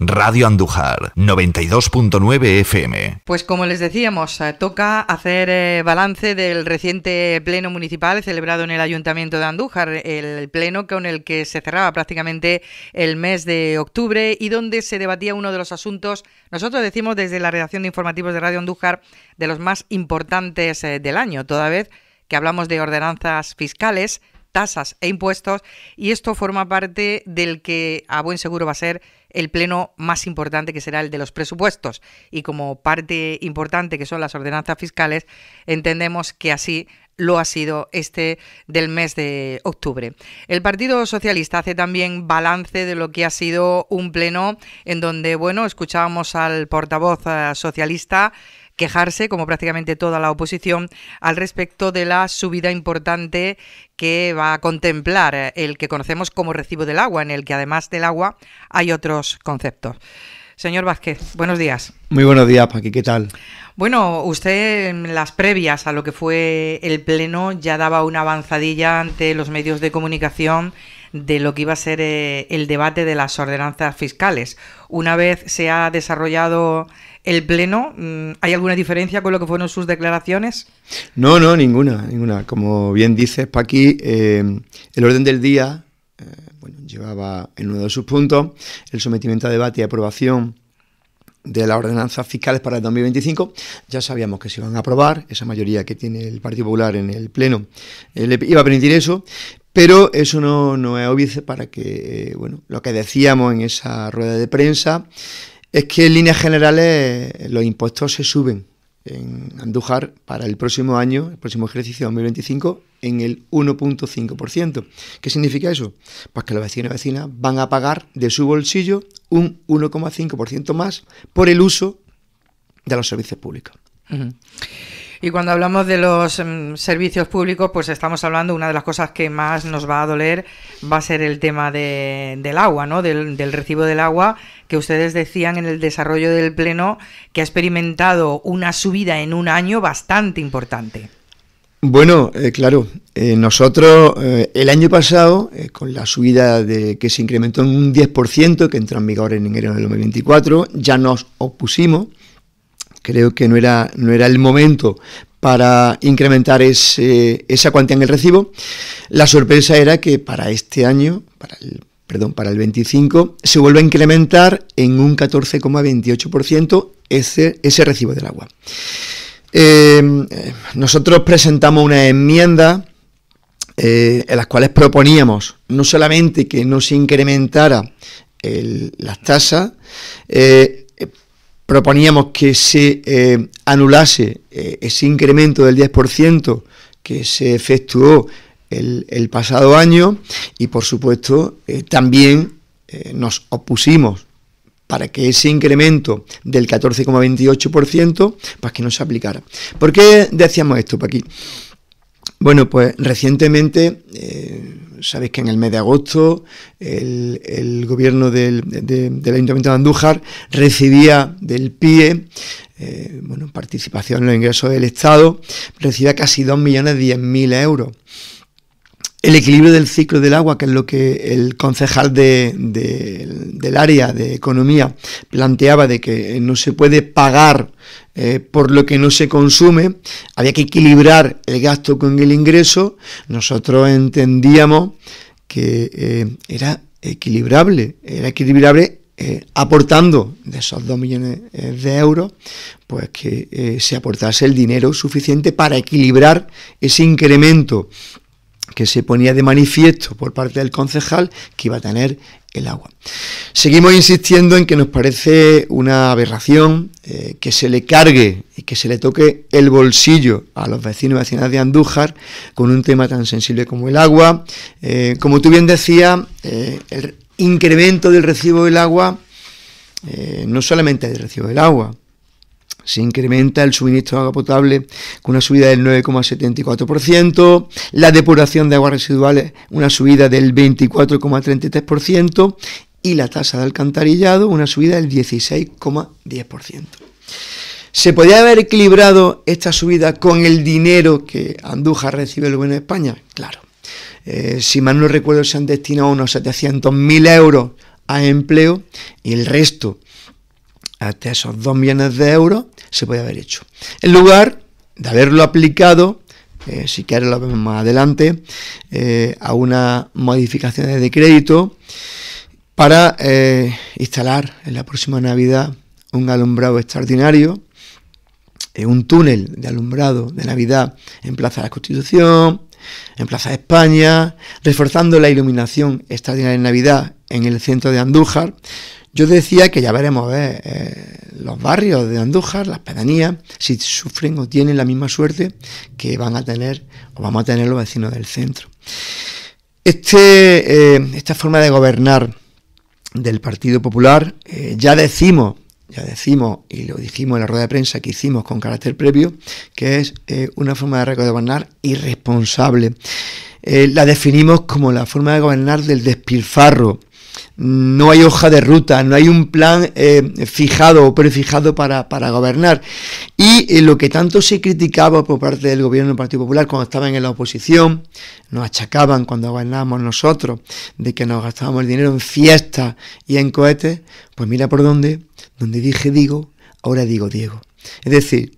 Radio Andújar 92.9 FM. Pues como les decíamos, eh, toca hacer eh, balance del reciente pleno municipal celebrado en el Ayuntamiento de Andújar, el pleno con el que se cerraba prácticamente el mes de octubre y donde se debatía uno de los asuntos, nosotros decimos desde la redacción de informativos de Radio Andújar, de los más importantes eh, del año, toda vez que hablamos de ordenanzas fiscales, tasas e impuestos y esto forma parte del que a buen seguro va a ser el pleno más importante que será el de los presupuestos y como parte importante que son las ordenanzas fiscales, entendemos que así lo ha sido este del mes de octubre. El Partido Socialista hace también balance de lo que ha sido un pleno en donde, bueno, escuchábamos al portavoz eh, socialista quejarse, como prácticamente toda la oposición, al respecto de la subida importante que va a contemplar el que conocemos como recibo del agua, en el que además del agua hay otros conceptos. Señor Vázquez, buenos días. Muy buenos días, Paqui, ¿qué tal? Bueno, usted en las previas a lo que fue el Pleno ya daba una avanzadilla ante los medios de comunicación de lo que iba a ser eh, el debate de las ordenanzas fiscales. Una vez se ha desarrollado el Pleno, mm, ¿hay alguna diferencia con lo que fueron sus declaraciones? No, no, ninguna, ninguna. Como bien dices, Paqui, eh, el orden del día eh, bueno, llevaba en uno de sus puntos el sometimiento a debate y aprobación de las ordenanzas fiscales para el 2025, ya sabíamos que se iban a aprobar, esa mayoría que tiene el Partido Popular en el Pleno eh, iba a permitir eso, pero eso no, no es obvio para que, eh, bueno, lo que decíamos en esa rueda de prensa es que en líneas generales los impuestos se suben en Andújar para el próximo año, el próximo ejercicio 2025, en el 1.5%. ¿Qué significa eso? Pues que los vecinos y vecinas van a pagar de su bolsillo un 1,5% más por el uso de los servicios públicos. Y cuando hablamos de los em, servicios públicos, pues estamos hablando, una de las cosas que más nos va a doler va a ser el tema de, del agua, ¿no? Del, recibo del agua, que ustedes decían en el desarrollo del Pleno que ha experimentado una subida en un año bastante importante. Bueno, eh, claro, eh, nosotros eh, el año pasado, con la subida de, que se incrementó en un 10%, que entró en vigor en enero del 2024, ya nos opusimos creo que no era, no era el momento para incrementar esa cuantía en el recibo. La sorpresa era que para este año, para el, perdón, para el 25, se vuelve a incrementar en un 14,28% ese, ese recibo del agua. Eh, nosotros presentamos una enmienda eh, en las cuales proponíamos no solamente que no se incrementara las tasas, eh, Proponíamos que se eh, anulase eh, ese incremento del 10% que se efectuó el, pasado año y, por supuesto, eh, también nos opusimos para que ese incremento del 14,28% pues que no se aplicara. ¿Por qué decíamos esto, Paquín? Bueno, pues recientemente, eh, sabéis que en el mes de agosto el, gobierno del, Ayuntamiento de Andújar recibía del PIE, eh, bueno, participación en los ingresos del Estado, recibía casi mil euros el equilibrio del ciclo del agua, que es lo que el concejal de, del área de economía planteaba de que no se puede pagar eh, por lo que no se consume, había que equilibrar el gasto con el ingreso, nosotros entendíamos que eh, era equilibrable, era equilibrable eh, aportando de esos 2 millones de euros, pues que se aportase el dinero suficiente para equilibrar ese incremento que se ponía de manifiesto por parte del concejal que iba a tener el agua. Seguimos insistiendo en que nos parece una aberración eh, que se le cargue y que se le toque el bolsillo a los vecinos y vecinas de Andújar con un tema tan sensible como el agua. Eh, como tú bien decías, eh, el incremento del recibo del agua, no solamente del recibo del agua, se incrementa el suministro de agua potable con una subida del 9,74%, la depuración de aguas residuales una subida del 24,33% y la tasa de alcantarillado una subida del 16,10%. ¿Se podía haber equilibrado esta subida con el dinero que Andújar recibe el gobierno de España? Claro. Eh, si mal no recuerdo, se han destinado unos 700.000 euros a empleo y el resto, hasta esos 2 millones de euros, se puede haber hecho. En lugar de haberlo aplicado, eh, si quieres lo vemos más adelante, eh, a una modificación de crédito para eh, instalar en la próxima Navidad un alumbrado extraordinario, un túnel de alumbrado de Navidad en Plaza de la Constitución, en Plaza de España, reforzando la iluminación extraordinaria de Navidad en el centro de Andújar, yo decía que ya veremos eh, los barrios de Andújar, las pedanías, si sufren o tienen la misma suerte que van a tener o vamos a tener los vecinos del centro. Este, eh, esta forma de gobernar del Partido Popular, eh, ya decimos, ya decimos, y lo dijimos en la rueda de prensa que hicimos con carácter previo, que es una forma de gobernar irresponsable. la definimos como la forma de gobernar del despilfarro, no hay hoja de ruta, no hay un plan eh, fijado o prefijado para, para gobernar. Y eh, lo que tanto se criticaba por parte del gobierno del Partido Popular cuando estaban en la oposición, nos achacaban cuando gobernábamos nosotros de que nos gastábamos el dinero en fiestas y en cohetes, pues mira por dónde, donde dije digo, ahora digo Diego. Es decir,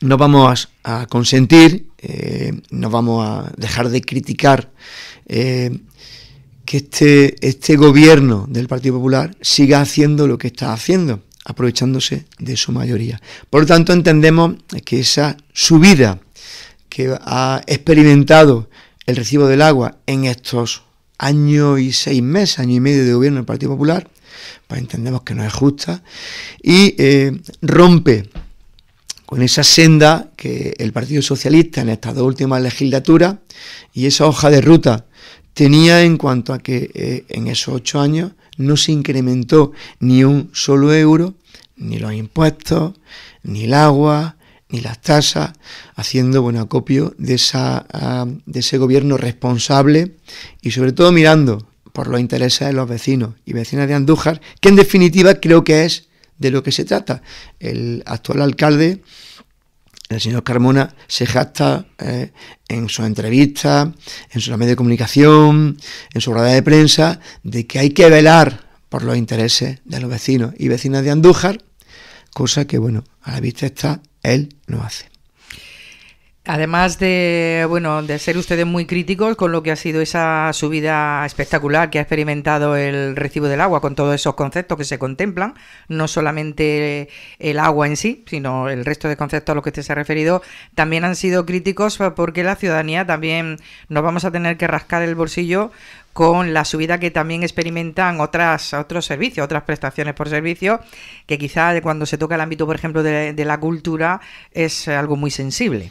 no vamos a consentir, eh, no vamos a dejar de criticar que este, este gobierno del Partido Popular siga haciendo lo que está haciendo, aprovechándose de su mayoría. Por lo tanto, entendemos que esa subida que ha experimentado el recibo del agua en estos años y seis meses, año y medio de gobierno del Partido Popular, pues entendemos que no es justa y eh, rompe con esa senda que el Partido Socialista en estas dos últimas legislaturas y esa hoja de ruta tenía en cuanto a que eh, en esos ocho años no se incrementó ni un solo euro, ni los impuestos, ni el agua, ni las tasas, haciendo buen acopio de, ah, de ese gobierno responsable y sobre todo mirando por los intereses de los vecinos y vecinas de Andújar, que en definitiva creo que es de lo que se trata. El actual alcalde el señor Carmona se jacta eh, en sus entrevistas, en sus medios de comunicación, en su rueda de prensa, de que hay que velar por los intereses de los vecinos y vecinas de Andújar, cosa que, bueno, a la vista está, él no hace. Además de, bueno, de ser ustedes muy críticos con lo que ha sido esa subida espectacular que ha experimentado el recibo del agua, con todos esos conceptos que se contemplan, no solamente el agua en sí, sino el resto de conceptos a los que usted se ha referido, también han sido críticos porque la ciudadanía también nos vamos a tener que rascar el bolsillo con la subida que también experimentan otras, otros servicios, otras prestaciones por servicio, que quizá cuando se toca el ámbito, por ejemplo, de, la cultura, es algo muy sensible.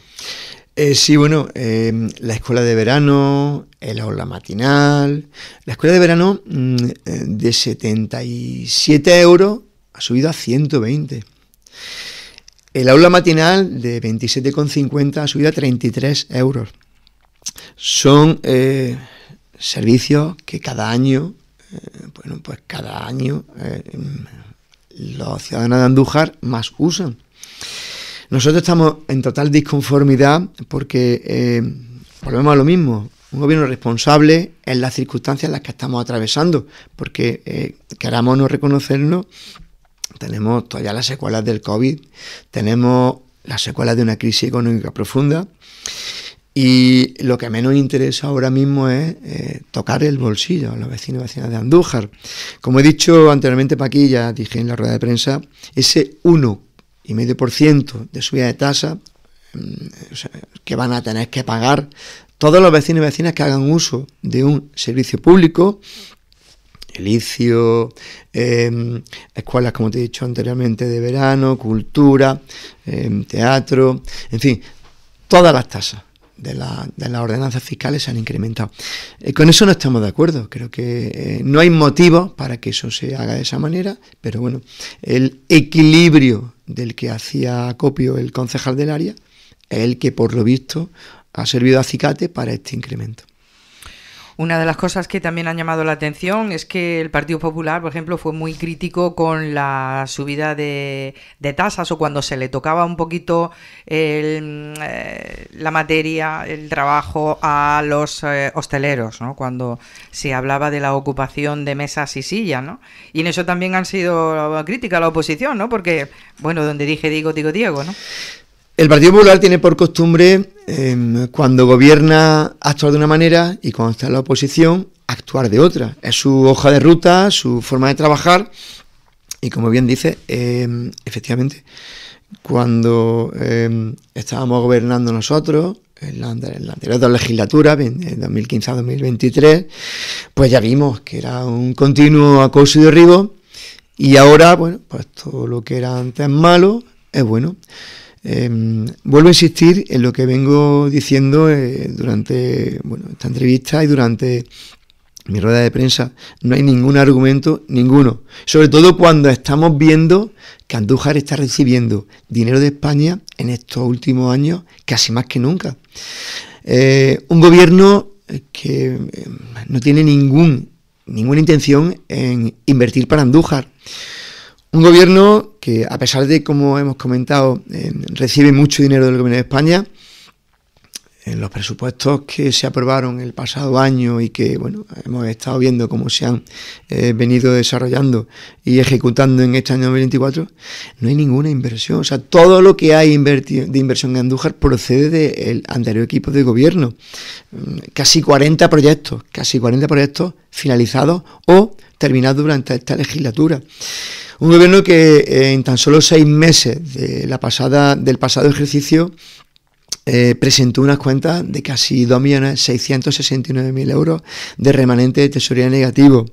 Eh, sí, bueno, eh, la escuela de verano, el aula matinal. La escuela de verano mm, eh, de 77 euros ha subido a 120. El aula matinal de 27,50 ha subido a 33 euros. Son servicios que cada año, eh, bueno, pues cada año eh, los ciudadanos de Andújar más usan. Nosotros estamos en total disconformidad porque eh, volvemos a lo mismo. Un gobierno responsable en las circunstancias en las que estamos atravesando, porque queramos no reconocernos, tenemos todavía las secuelas del COVID, tenemos las secuelas de una crisis económica profunda y lo que menos interesa ahora mismo es eh, tocar el bolsillo a los vecinos y vecinas de Andújar. Como he dicho anteriormente, Paquilla, dije en la rueda de prensa, ese 1,5% de subida de tasa mm, que van a tener que pagar todos los vecinos y vecinas que hagan uso de un servicio público, el em, escuelas, como te he dicho anteriormente, de verano, cultura, em, teatro, en fin, todas las tasas de, la, de las ordenanzas fiscales se han incrementado. Eh, con eso no estamos de acuerdo. Creo que eh, no hay motivo para que eso se haga de esa manera, pero bueno, el equilibrio del que hacía copio el concejal del área es el que por lo visto ha servido de acicate para este incremento. Una de las cosas que también han llamado la atención es que el Partido Popular, por ejemplo, fue muy crítico con la subida de, tasas o cuando se le tocaba un poquito eh, la materia, el trabajo a los eh, hosteleros, ¿no? cuando se hablaba de la ocupación de mesas y sillas. ¿no? Y en eso también han sido crítica la oposición, ¿no? porque, bueno, donde dije digo, digo Diego. ¿no? El Partido Popular tiene por costumbre, em, cuando gobierna, actuar de una manera y cuando está en la oposición, actuar de otra. Es su hoja de ruta, su forma de trabajar. Y como bien dice, em, efectivamente, cuando em, estábamos gobernando nosotros, en la, en legislatura, en 2015 a 2023, pues ya vimos que era un continuo acoso y derribo. Y ahora, bueno, pues todo lo que era antes malo es bueno. Em, vuelvo a insistir en lo que vengo diciendo eh, durante esta entrevista y durante mi rueda de prensa. No hay ningún argumento, ninguno. Sobre todo cuando estamos viendo que Andújar está recibiendo dinero de España en estos últimos años, casi más que nunca. Eh, un gobierno que em, no tiene ningún, ninguna intención en invertir para Andújar. Un gobierno a pesar de, como hemos comentado, eh, recibe mucho dinero del gobierno de España, en los presupuestos que se aprobaron el pasado año y que bueno hemos estado viendo cómo se han eh, venido desarrollando y ejecutando en este año 2024, no hay ninguna inversión. O sea, todo lo que hay de inversión en Andújar procede del anterior equipo de gobierno. Mm, casi 40 proyectos, casi 40 proyectos finalizados o terminados durante esta legislatura. Un gobierno que eh, en tan solo seis meses de la pasada, del pasado ejercicio eh, presentó unas cuentas de casi 2.669.000 euros de remanente de tesorería negativo.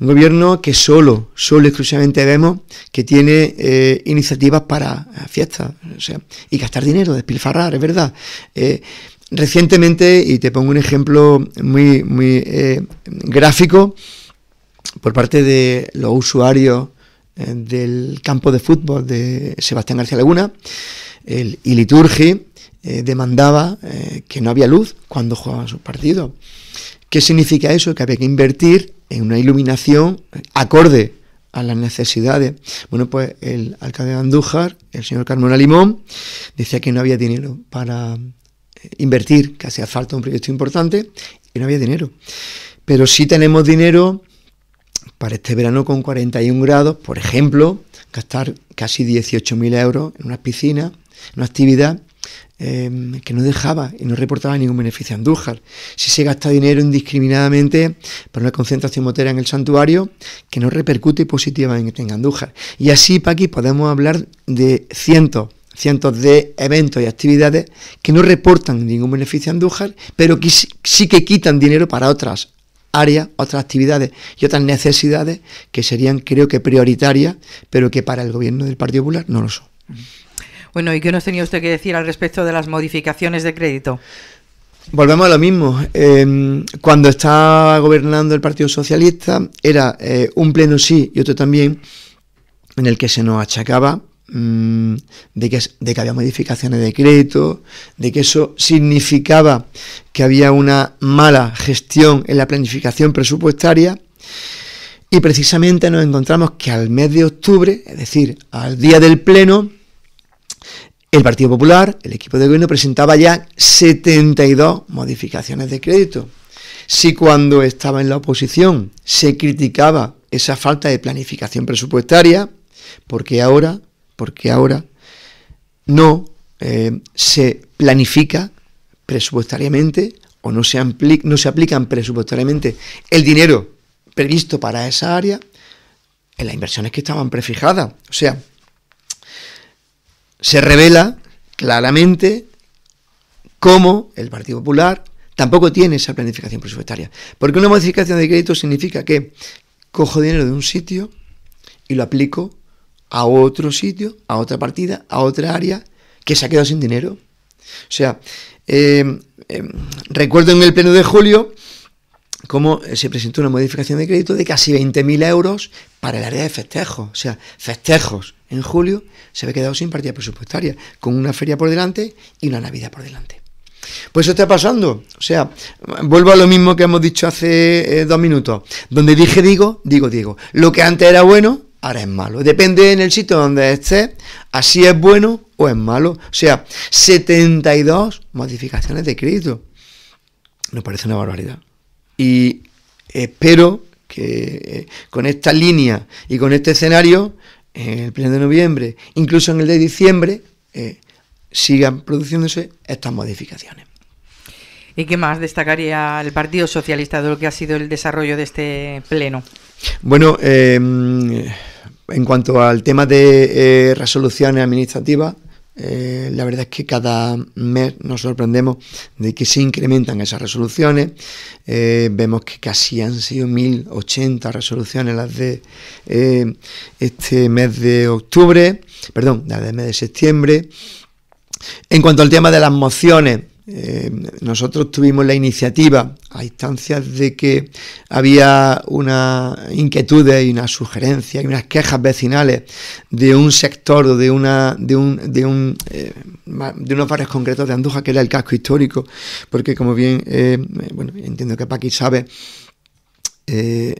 Un gobierno que solo, solo exclusivamente vemos que tiene eh, iniciativas para eh, fiestas o sea, y gastar dinero, despilfarrar, es verdad. recientemente, y te pongo un ejemplo muy, muy gráfico, por parte de los usuarios del campo de fútbol de Sebastián García Laguna, el Iliturgi, eh, demandaba eh, que no había luz cuando jugaban sus partidos. ¿Qué significa eso? Que había que invertir en una iluminación eh, acorde a las necesidades. Bueno, pues el alcalde de Andújar, el señor Carmona Limón, decía que no había dinero para invertir, que hacía falta un proyecto importante y no había dinero. Pero sí tenemos dinero para este verano con 41 grados, por ejemplo, gastar casi 18.000 euros en una piscina, en una actividad Em, que no dejaba y no reportaba ningún beneficio a Andújar. Si se gasta dinero indiscriminadamente por una concentración motera en el santuario que no repercute positivamente en Andújar. Y así, Paqui, podemos hablar de cientos cientos de eventos y actividades que no reportan ningún beneficio a Andújar, pero que sí que quitan dinero para otras áreas, otras actividades y otras necesidades que serían, creo que, prioritarias, pero que para el gobierno del Partido Popular no lo son. Bueno, ¿y qué nos tenía usted que decir al respecto de las modificaciones de crédito? Volvemos a lo mismo. Em, cuando estaba gobernando el Partido Socialista era eh, un pleno sí y otro también en el que se nos achacaba mm, de, que, de que había modificaciones de crédito, de que eso significaba que había una mala gestión en la planificación presupuestaria. Y precisamente nos encontramos que al mes de octubre, es decir, al día del pleno, el Partido Popular, el equipo de gobierno, presentaba ya 72 modificaciones de crédito. Si cuando estaba en la oposición se criticaba esa falta de planificación presupuestaria, porque ahora, ahora no eh, se planifica presupuestariamente o no se, aplica no se aplican presupuestariamente el dinero previsto para esa área en las inversiones que estaban prefijadas. O sea, se revela claramente cómo el Partido Popular tampoco tiene esa planificación presupuestaria. Porque una modificación de crédito significa que cojo dinero de un sitio y lo aplico a otro sitio, a otra partida, a otra área que se ha quedado sin dinero. O sea, eh, eh, recuerdo en el pleno de julio cómo se presentó una modificación de crédito de casi 20.000 euros para el área de festejos. O sea, festejos en julio se había quedado sin partida presupuestaria, con una feria por delante y una Navidad por delante. Pues eso está pasando. O sea, vuelvo a lo mismo que hemos dicho hace eh, dos minutos. Donde dije digo, digo digo. Lo que antes era bueno, ahora es malo. Depende en el sitio donde esté, así es bueno o es malo. O sea, 72 modificaciones de crédito. Nos parece una barbaridad. Y eh, espero que eh, con esta línea y con este escenario, en el pleno de noviembre, incluso en el de diciembre, eh, sigan produciéndose estas modificaciones. ¿Y qué más destacaría el Partido Socialista de lo que ha sido el desarrollo de este pleno? Bueno, em, en cuanto al tema de resoluciones administrativas, eh, la verdad es que cada mes nos sorprendemos de que se incrementan esas resoluciones. Eh, vemos que casi han sido 1080 resoluciones las de eh, este mes de octubre, perdón, las del mes de septiembre. En cuanto al tema de las mociones, eh, nosotros tuvimos la iniciativa a instancias de que había una inquietudes y una sugerencia y unas quejas vecinales de un sector de una de un, eh, de unos barrios concretos de Andújar que era el casco histórico porque como bien eh, bueno entiendo que Paqui sabe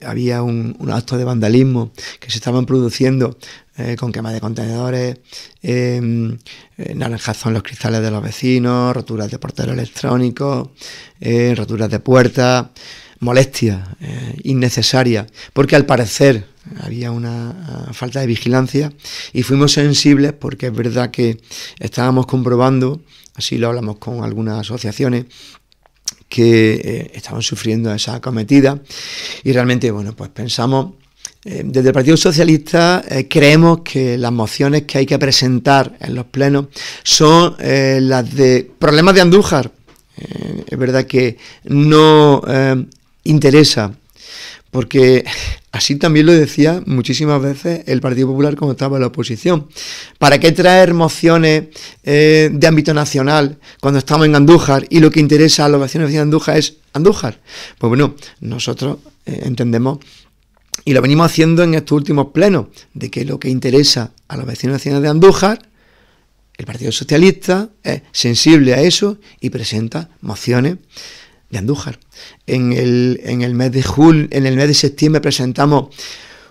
había un, un, acto de vandalismo que se estaban produciendo eh, con quema de contenedores, em, eh, naranjazón en los cristales de los vecinos, roturas de portero electrónico, eh, roturas de puertas, molestias eh, innecesarias, porque al parecer había una ah, falta de vigilancia y fuimos sensibles porque es verdad que estábamos comprobando, así lo hablamos con algunas asociaciones, que estaban sufriendo esa acometida y realmente, bueno, pues pensamos eh, desde el Partido Socialista eh, creemos que las mociones que hay que presentar en los plenos son eh, las de problemas de Andújar. es verdad que no interesa, porque así también lo decía muchísimas veces el Partido Popular cuando estaba en la oposición. ¿Para qué traer mociones de ámbito nacional cuando estamos en Andújar y lo que interesa a los vecinos de Andújar es Andújar? Pues bueno, nosotros entendemos y lo venimos haciendo en estos últimos plenos, de que lo que interesa a los vecinos nacionales de Andújar, el Partido Socialista es sensible a eso y presenta mociones de Andújar. En el, mes de julio, en el mes de septiembre presentamos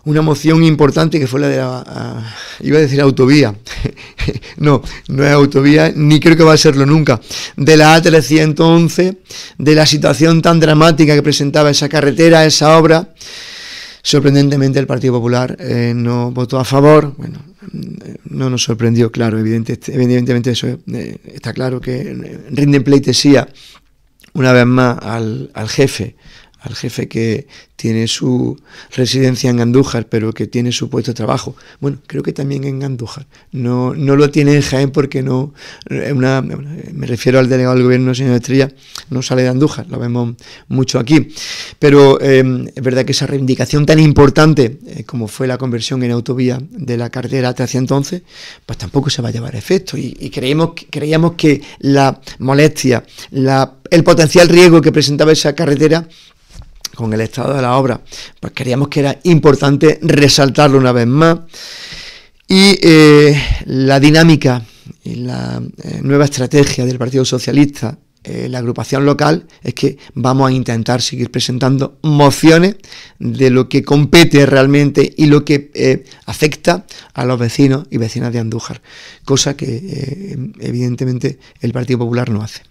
una moción importante que fue la de la, ah, iba a decir autovía, no, no es autovía, ni creo que va a serlo nunca, de la A311, de la situación tan dramática que presentaba esa carretera, esa obra, Sorprendentemente el Partido Popular eh, no votó a favor, bueno, mm, no nos sorprendió, claro, este, evidentemente eso eh, está claro que eh, rinden pleitesía una vez más al, al jefe al jefe que tiene su residencia en Andújar, pero que tiene su puesto de trabajo. Bueno, creo que también en Andújar. No, no lo tiene en Jaén porque no. Una, me refiero al delegado del gobierno, señor Estrella, no sale de Andújar, lo vemos mucho aquí. Pero em, es verdad que esa reivindicación tan importante eh, como fue la conversión en autovía de la carretera hasta entonces, pues tampoco se va a llevar a efecto. Y, y creíamos que la molestia, el potencial riesgo que presentaba esa carretera, con el estado de la obra, pues queríamos que era importante resaltarlo una vez más. Y eh, la dinámica y la eh, nueva estrategia del Partido Socialista, eh, la agrupación local, es que vamos a intentar seguir presentando mociones de lo que compete realmente y lo que afecta a los vecinos y vecinas de Andújar, cosa que evidentemente el Partido Popular no hace.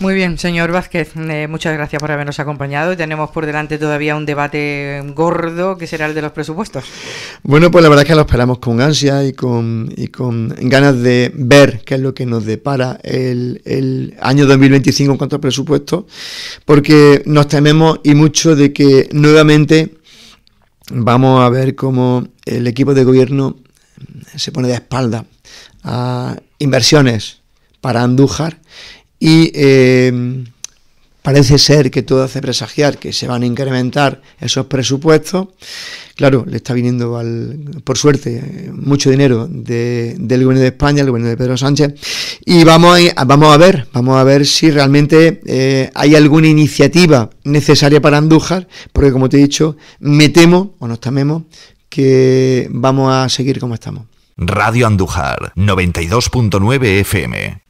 Muy bien, señor Vázquez, eh, muchas gracias por habernos acompañado. Tenemos por delante todavía un debate gordo que será el de los presupuestos. Bueno, pues la verdad es que lo esperamos con ansia y con, con ganas de ver qué es lo que nos depara el, el año 2025 en cuanto al presupuesto, porque nos tememos y mucho de que nuevamente vamos a ver cómo el equipo de gobierno se pone de espalda a inversiones para Andújar y eh, parece ser que todo hace presagiar que se van a incrementar esos presupuestos. Claro, le está viniendo, al, por suerte, eh, mucho dinero del gobierno de España, el gobierno de Pedro Sánchez, y vamos a, vamos a ver, vamos a ver si realmente eh, hay alguna iniciativa necesaria para Andújar, porque como te he dicho, me temo, o nos tememos, que vamos a seguir como estamos. Radio Andújar, 92.9 FM.